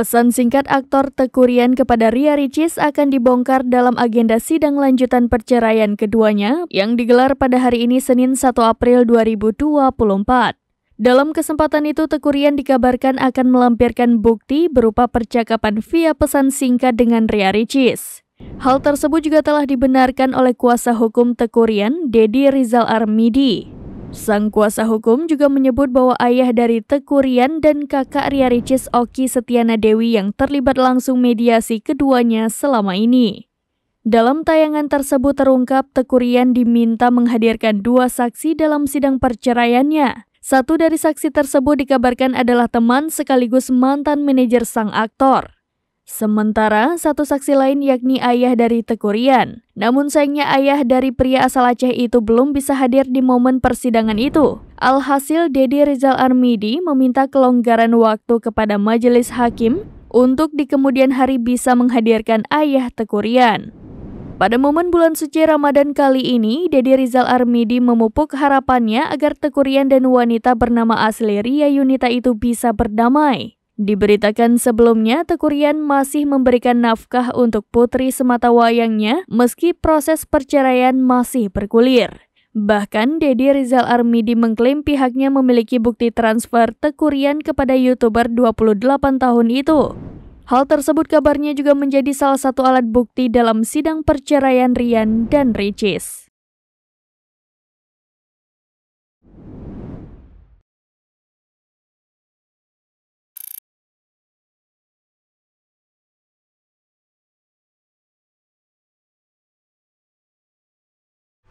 Pesan singkat aktor Tekurian kepada Ria Ricis akan dibongkar dalam agenda sidang lanjutan perceraian keduanya yang digelar pada hari ini Senin 1 April 2024. Dalam kesempatan itu, Tekurian dikabarkan akan melampirkan bukti berupa percakapan via pesan singkat dengan Ria Ricis. Hal tersebut juga telah dibenarkan oleh kuasa hukum Tekurian, Dedi Rizal Armidi. Sang kuasa hukum juga menyebut bahwa ayah dari Teku Rian dan kakak Ria Ricis Oki Setiana Dewi yang terlibat langsung mediasi keduanya selama ini. Dalam tayangan tersebut terungkap Teku Rian diminta menghadirkan dua saksi dalam sidang perceraiannya. Satu dari saksi tersebut dikabarkan adalah teman sekaligus mantan manajer sang aktor. Sementara satu saksi lain yakni ayah dari Tekurian. Namun sayangnya ayah dari pria asal Aceh itu belum bisa hadir di momen persidangan itu. Alhasil Dedi Rizal Armidi meminta kelonggaran waktu kepada majelis hakim untuk di kemudian hari bisa menghadirkan ayah Tekurian. Pada momen bulan suci Ramadan kali ini, Dedi Rizal Armidi memupuk harapannya agar Tekurian dan wanita bernama asli Ria Yunita itu bisa berdamai. Diberitakan sebelumnya, Tekurian masih memberikan nafkah untuk putri semata wayangnya meski proses perceraian masih bergulir. Bahkan Deddy Rizal Armidi mengklaim pihaknya memiliki bukti transfer Tekurian kepada YouTuber 28 tahun itu. Hal tersebut kabarnya juga menjadi salah satu alat bukti dalam sidang perceraian Rian dan Ricis.